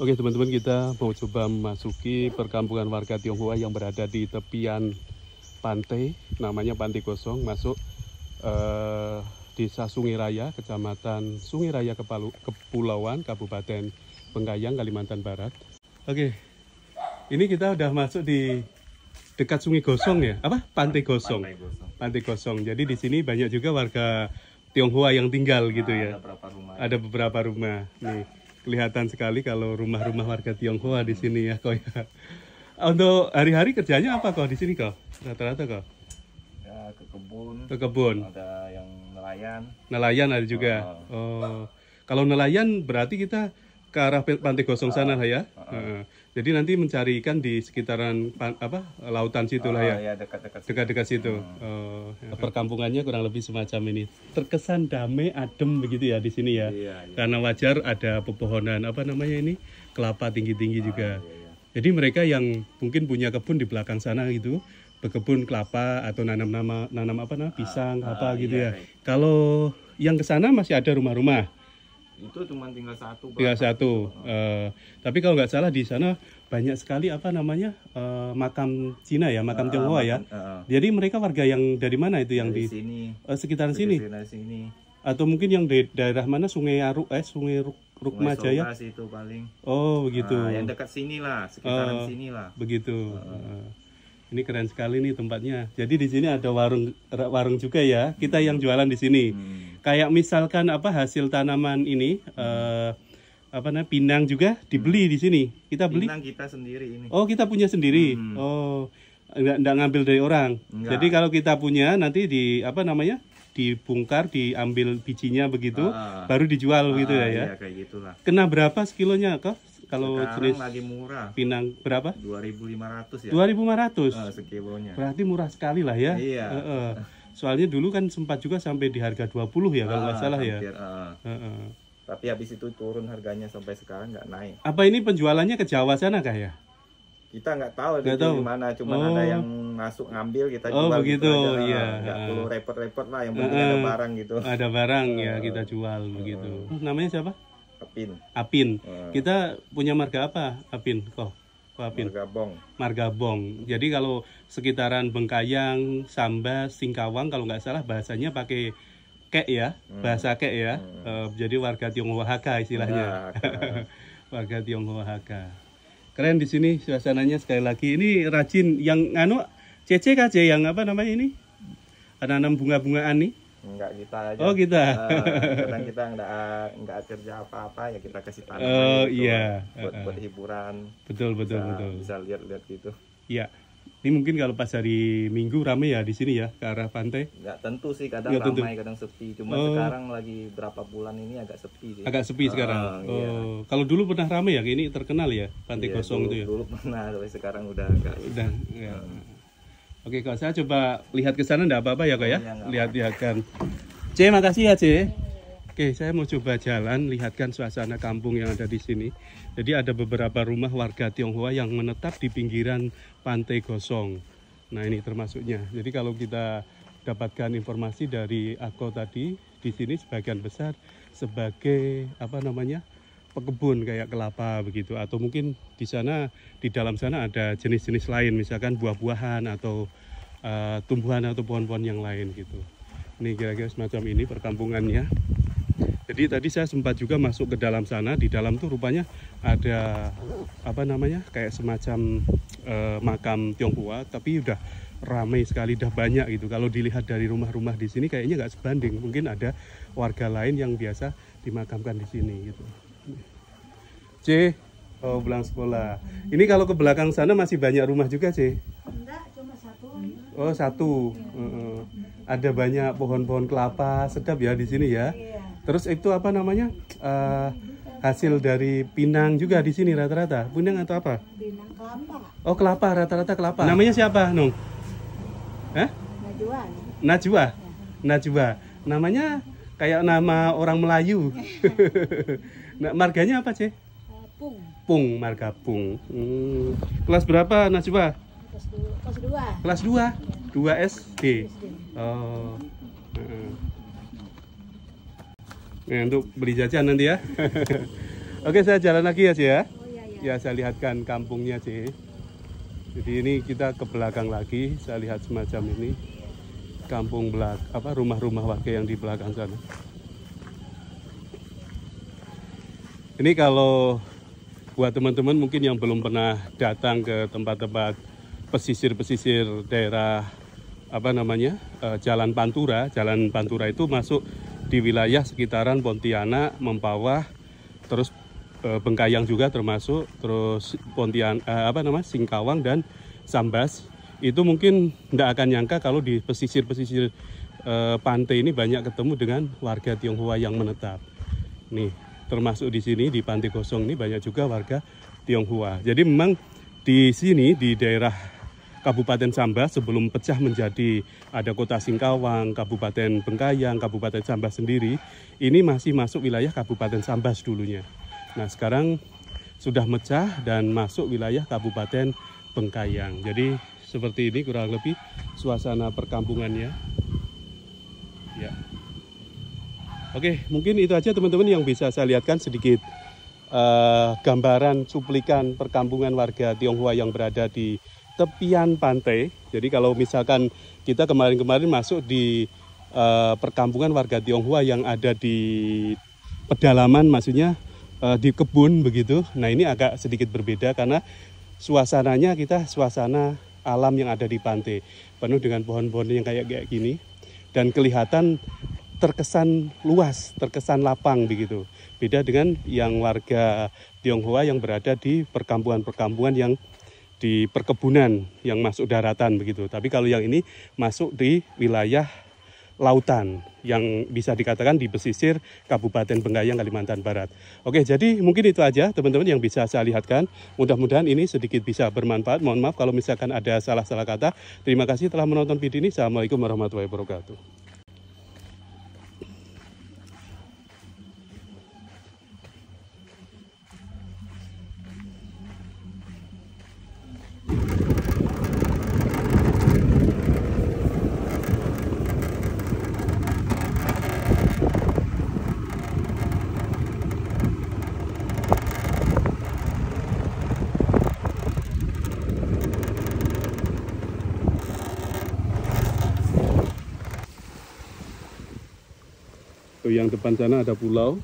Oke teman-teman kita mau coba memasuki perkampungan warga Tionghoa yang berada di tepian pantai namanya Pantai Gosong masuk eh, desa Sungai Raya kecamatan Sungai Raya Kepalu, Kepulauan Kabupaten Pengayang Kalimantan Barat. Oke ini kita udah masuk di dekat Sungai Gosong ya apa Pantai Gosong Pantai Gosong, jadi di sini banyak juga warga Tionghoa yang tinggal gitu nah, ya ada beberapa rumah ada beberapa rumah nih kelihatan sekali kalau rumah-rumah warga Tionghoa di sini ya kok ya. Untuk hari-hari kerjanya apa kok di sini kok? Rata-rata kok? Ya, ke kebun. Ke kebun. Ada yang nelayan. Nelayan ada juga. Oh. oh. Kalau nelayan berarti kita ke arah pantai gosong sana lah ya. Uh, Jadi nanti mencari ikan di sekitaran apa lautan situ lah ya. ya dekat-dekat dekat-dekat situ. Uh, hmm. oh, ya. perkampungannya kurang lebih semacam ini. Terkesan damai, adem begitu ya di sini ya. Iya, iya. Karena wajar ada pepohonan apa namanya ini kelapa tinggi-tinggi juga. Iya, iya. Jadi mereka yang mungkin punya kebun di belakang sana gitu berkebun kelapa atau nanam nama nanam apa nah pisang apa gitu iya, ya. Kalau yang ke sana masih ada rumah-rumah itu cuma tinggal satu tinggal satu uh, tapi kalau nggak salah di sana banyak sekali apa namanya uh, makam Cina ya makam uh, Tionghoa ya uh, jadi mereka warga yang dari mana itu yang dari di sini uh, sekitaran sini. sini atau mungkin yang dari daerah mana Sungai Aru eh Sungai Ruk Rukma Jaya itu paling oh begitu uh, yang dekat sini lah sekitaran uh, sini lah begitu uh, uh ini keren sekali nih tempatnya. Jadi di sini ada warung warung juga ya. Kita yang jualan di sini. Hmm. Kayak misalkan apa hasil tanaman ini hmm. uh, apa namanya pinang juga dibeli hmm. di sini. Kita beli. Pinang kita sendiri ini. Oh, kita punya sendiri. Hmm. Oh, enggak, enggak ngambil dari orang. Enggak. Jadi kalau kita punya nanti di apa namanya? dibongkar, diambil bijinya begitu, ah, baru dijual gitu ah, gitu ya ya. Iya, kayak gitulah. Kena berapa sekilonya, Kak? kalau Sekarang jenis lagi murah. Pinang berapa? 2.500 ya. 2.500. Uh, eh, sekilonya. Berarti murah sekali lah ya. Iya. Uh, uh. Soalnya dulu kan sempat juga sampai di harga 20 ya kalau nggak ah, salah ya. hampir, ya. Uh. Uh, uh. Tapi habis itu turun harganya sampai sekarang nggak naik. Apa ini penjualannya ke Jawa sana kah ya? Kita nggak tahu gak tahu. gimana, cuma oh. ada yang masuk ngambil kita oh, jual. Gitu begitu, gitu iya. Nggak perlu repot-repot lah, yang penting uh, ada barang gitu. Ada barang uh. ya kita jual uh. begitu. Namanya siapa? Apin. Apin. Hmm. Kita punya marga apa? Apin kok. Marga Bong. Marga Bong. Jadi kalau sekitaran Bengkayang, Sambas, Singkawang kalau nggak salah bahasanya pakai kek ya, hmm. bahasa kek ya. Hmm. Eh, jadi warga Tionghoa Haka istilahnya. Nah, warga Tionghoa Haka. Keren di sini suasananya sekali lagi. Ini rajin yang anu aja yang apa namanya ini? Ada anak bunga-bungaan nih. Enggak kita aja. Oh kita. Uh, kadang kita enggak enggak kerja apa-apa ya kita kasih tanam. Oh gitu, iya. Buat, buat eh, eh. hiburan. Betul betul bisa, betul. Bisa lihat-lihat gitu. Iya. Ini mungkin kalau pas hari Minggu rame ya di sini ya ke arah pantai. Enggak tentu sih kadang Nggak ramai kadang sepi. Cuma oh. sekarang lagi berapa bulan ini agak sepi sih. Agak sepi ah, sekarang. Iya. Oh. Iya. Kalau dulu pernah rame ya ini terkenal ya pantai iya, kosong dulu, itu ya. Dulu pernah tapi sekarang udah enggak. Udah. Ya. Oke kok, saya coba lihat ke sana enggak apa-apa ya kok ya? Oh, iya, Lihat-lihatkan. C, makasih ya C. Oke, saya mau coba jalan lihatkan suasana kampung yang ada di sini. Jadi ada beberapa rumah warga Tionghoa yang menetap di pinggiran pantai gosong. Nah, ini termasuknya. Jadi kalau kita dapatkan informasi dari aku tadi, di sini sebagian besar sebagai apa namanya? pekebun kayak kelapa begitu atau mungkin di sana di dalam sana ada jenis-jenis lain misalkan buah-buahan atau uh, tumbuhan atau pohon-pohon yang lain gitu. Ini kira-kira semacam ini perkampungannya. Jadi tadi saya sempat juga masuk ke dalam sana. Di dalam tuh rupanya ada apa namanya kayak semacam uh, makam Tionghoa, tapi udah ramai sekali, dah banyak gitu. Kalau dilihat dari rumah-rumah di sini kayaknya nggak sebanding. Mungkin ada warga lain yang biasa dimakamkan di sini gitu. C oh pulang sekolah ini kalau ke belakang sana masih banyak rumah juga C enggak cuma satu oh satu iya. ada banyak pohon-pohon kelapa sedap ya di sini ya iya. terus itu apa namanya uh, hasil dari pinang juga di sini rata-rata. Pinang atau apa? Pinang kelapa. Oh, kelapa rata-rata kelapa. Iya. Namanya siapa, Nung? Eh? Najwa. Najwa. Najwa. Namanya kayak nama orang Melayu. nah, marganya apa, Ceh? Pung. Pung, marga Pung. Hmm. Kelas berapa, Najwa? Kelas 2. Kelas 2? 2 SD. SD. Oh. Nah, untuk beli jajan nanti ya. Oke, saya jalan lagi ya, Cih ya. Oh, iya, iya. Ya, saya lihatkan kampungnya, Cih. Jadi ini kita ke belakang lagi, saya lihat semacam ini kampung belak apa rumah-rumah warga yang di belakang sana. Ini kalau buat teman-teman mungkin yang belum pernah datang ke tempat-tempat pesisir-pesisir daerah apa namanya eh, Jalan Pantura, Jalan Pantura itu masuk di wilayah sekitaran Pontianak, Mempawah, terus eh, Bengkayang juga termasuk, terus Pontian eh, apa namanya Singkawang dan Sambas itu mungkin tidak akan nyangka kalau di pesisir-pesisir e, pantai ini banyak ketemu dengan warga Tionghoa yang menetap. Nih, termasuk di sini di Pantai Kosong ini banyak juga warga Tionghoa. Jadi memang di sini di daerah Kabupaten Sambas sebelum pecah menjadi ada Kota Singkawang, Kabupaten Bengkayang, Kabupaten Sambas sendiri, ini masih masuk wilayah Kabupaten Sambas dulunya. Nah, sekarang sudah mecah dan masuk wilayah Kabupaten Bengkayang. Jadi seperti ini kurang lebih suasana perkampungannya ya oke mungkin itu aja teman-teman yang bisa saya lihatkan sedikit uh, gambaran cuplikan perkampungan warga Tionghoa yang berada di tepian pantai jadi kalau misalkan kita kemarin-kemarin masuk di uh, perkampungan warga Tionghoa yang ada di pedalaman maksudnya eh, di kebun begitu nah ini agak sedikit berbeda karena suasananya kita suasana alam yang ada di pantai penuh dengan pohon-pohon yang kayak kayak gini dan kelihatan terkesan luas, terkesan lapang begitu. Beda dengan yang warga Tionghoa yang berada di perkampungan-perkampungan yang di perkebunan yang masuk daratan begitu. Tapi kalau yang ini masuk di wilayah lautan yang bisa dikatakan di pesisir Kabupaten Bengkayang, Kalimantan Barat. Oke, jadi mungkin itu aja teman-teman yang bisa saya lihatkan. Mudah-mudahan ini sedikit bisa bermanfaat. Mohon maaf kalau misalkan ada salah-salah kata. Terima kasih telah menonton video ini. Assalamualaikum warahmatullahi wabarakatuh. yang depan sana ada pulau